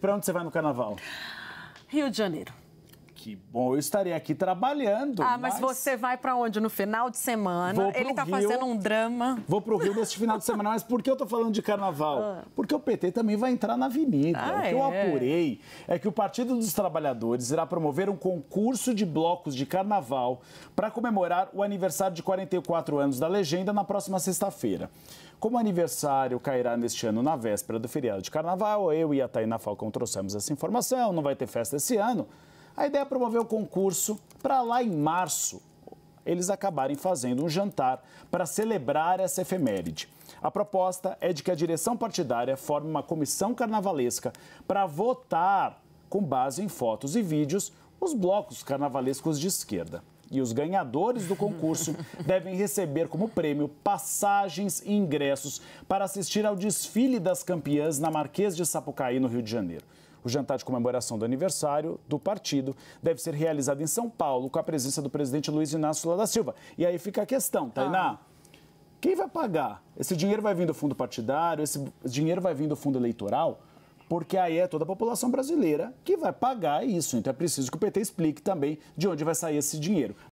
Para onde você vai no carnaval? Rio de Janeiro que bom, eu estarei aqui trabalhando. Ah, mas, mas... você vai para onde? No final de semana? Ele tá Rio, fazendo um drama. Vou pro Rio neste final de semana. Mas por que eu tô falando de carnaval? Ah. Porque o PT também vai entrar na avenida. Ah, o que é. eu apurei é que o Partido dos Trabalhadores irá promover um concurso de blocos de carnaval para comemorar o aniversário de 44 anos da legenda na próxima sexta-feira. Como o aniversário cairá neste ano na véspera do feriado de carnaval, eu e a Tainá Falcão trouxemos essa informação, não vai ter festa esse ano. A ideia é promover o concurso para lá em março eles acabarem fazendo um jantar para celebrar essa efeméride. A proposta é de que a direção partidária forme uma comissão carnavalesca para votar, com base em fotos e vídeos, os blocos carnavalescos de esquerda. E os ganhadores do concurso devem receber como prêmio passagens e ingressos para assistir ao desfile das campeãs na Marquês de Sapucaí, no Rio de Janeiro. O jantar de comemoração do aniversário do partido deve ser realizado em São Paulo com a presença do presidente Luiz Inácio Lula da Silva. E aí fica a questão, Tainá. Ah. Quem vai pagar? Esse dinheiro vai vir do fundo partidário, esse dinheiro vai vir do fundo eleitoral? porque aí é toda a população brasileira que vai pagar isso. Então é preciso que o PT explique também de onde vai sair esse dinheiro.